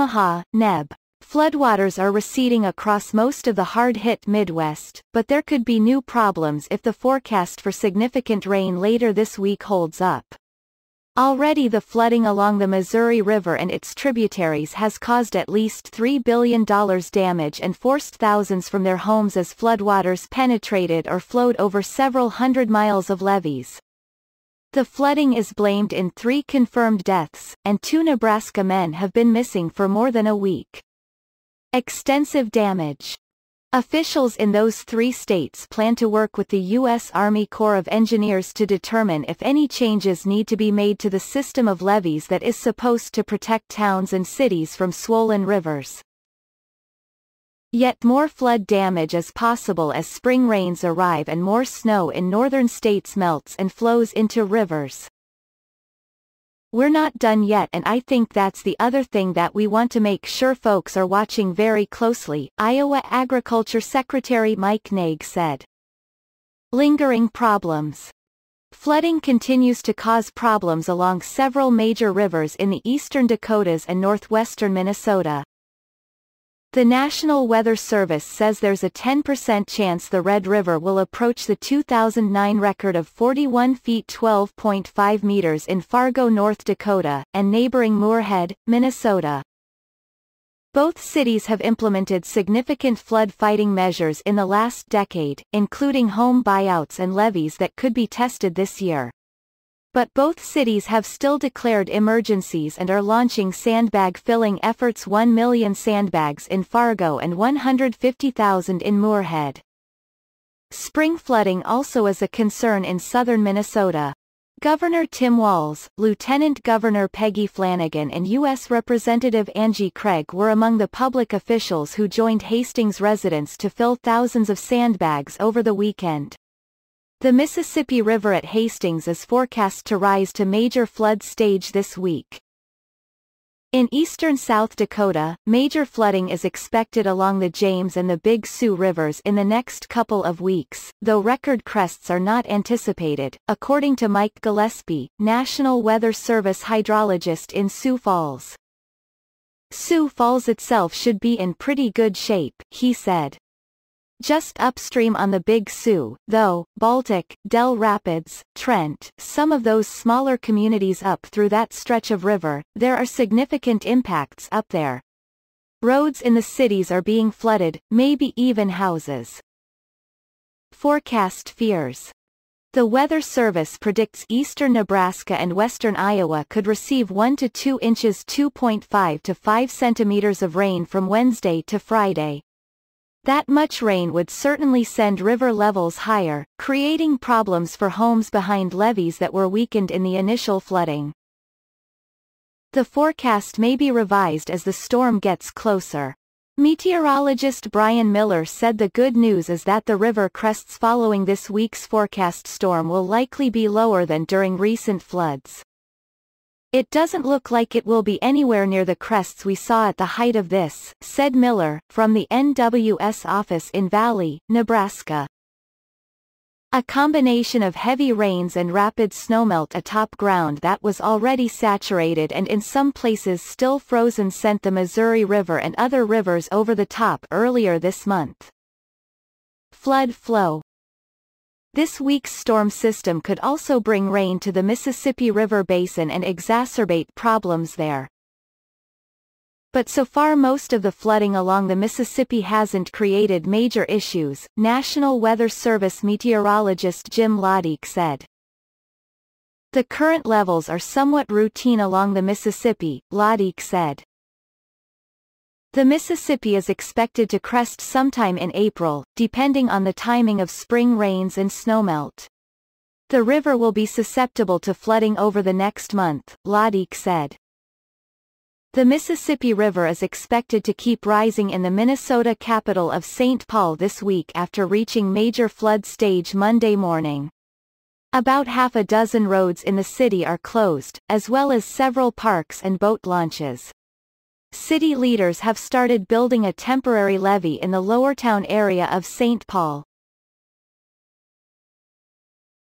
Omaha, Neb. Floodwaters are receding across most of the hard-hit Midwest, but there could be new problems if the forecast for significant rain later this week holds up. Already the flooding along the Missouri River and its tributaries has caused at least $3 billion damage and forced thousands from their homes as floodwaters penetrated or flowed over several hundred miles of levees. The flooding is blamed in three confirmed deaths, and two Nebraska men have been missing for more than a week. Extensive damage. Officials in those three states plan to work with the U.S. Army Corps of Engineers to determine if any changes need to be made to the system of levees that is supposed to protect towns and cities from swollen rivers. Yet more flood damage is possible as spring rains arrive and more snow in northern states melts and flows into rivers. We're not done yet and I think that's the other thing that we want to make sure folks are watching very closely, Iowa Agriculture Secretary Mike Naig said. Lingering problems. Flooding continues to cause problems along several major rivers in the eastern Dakotas and northwestern Minnesota. The National Weather Service says there's a 10% chance the Red River will approach the 2009 record of 41 feet 12.5 meters in Fargo, North Dakota, and neighboring Moorhead, Minnesota. Both cities have implemented significant flood fighting measures in the last decade, including home buyouts and levies that could be tested this year. But both cities have still declared emergencies and are launching sandbag filling efforts 1 million sandbags in Fargo and 150,000 in Moorhead. Spring flooding also is a concern in southern Minnesota. Governor Tim Walz, Lieutenant Governor Peggy Flanagan and U.S. Representative Angie Craig were among the public officials who joined Hastings residents to fill thousands of sandbags over the weekend. The Mississippi River at Hastings is forecast to rise to major flood stage this week. In eastern South Dakota, major flooding is expected along the James and the Big Sioux rivers in the next couple of weeks, though record crests are not anticipated, according to Mike Gillespie, National Weather Service hydrologist in Sioux Falls. Sioux Falls itself should be in pretty good shape, he said. Just upstream on the Big Sioux, though, Baltic, Dell Rapids, Trent, some of those smaller communities up through that stretch of river, there are significant impacts up there. Roads in the cities are being flooded, maybe even houses. Forecast fears. The Weather Service predicts eastern Nebraska and western Iowa could receive 1 to 2 inches 2.5 to 5 centimeters of rain from Wednesday to Friday, that much rain would certainly send river levels higher, creating problems for homes behind levees that were weakened in the initial flooding. The forecast may be revised as the storm gets closer. Meteorologist Brian Miller said the good news is that the river crests following this week's forecast storm will likely be lower than during recent floods. It doesn't look like it will be anywhere near the crests we saw at the height of this, said Miller, from the NWS office in Valley, Nebraska. A combination of heavy rains and rapid snowmelt atop ground that was already saturated and in some places still frozen sent the Missouri River and other rivers over the top earlier this month. Flood flow this week's storm system could also bring rain to the Mississippi River Basin and exacerbate problems there. But so far most of the flooding along the Mississippi hasn't created major issues, National Weather Service meteorologist Jim Lodique said. The current levels are somewhat routine along the Mississippi, Lodique said. The Mississippi is expected to crest sometime in April, depending on the timing of spring rains and snowmelt. The river will be susceptible to flooding over the next month, Ladik said. The Mississippi River is expected to keep rising in the Minnesota capital of St. Paul this week after reaching major flood stage Monday morning. About half a dozen roads in the city are closed, as well as several parks and boat launches city leaders have started building a temporary levee in the lower town area of St. Paul.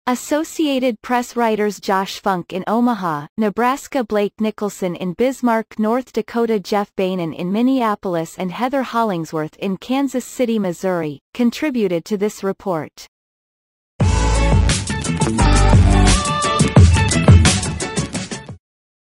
Associated Press writers Josh Funk in Omaha, Nebraska Blake Nicholson in Bismarck, North Dakota Jeff Bainan in Minneapolis and Heather Hollingsworth in Kansas City, Missouri, contributed to this report.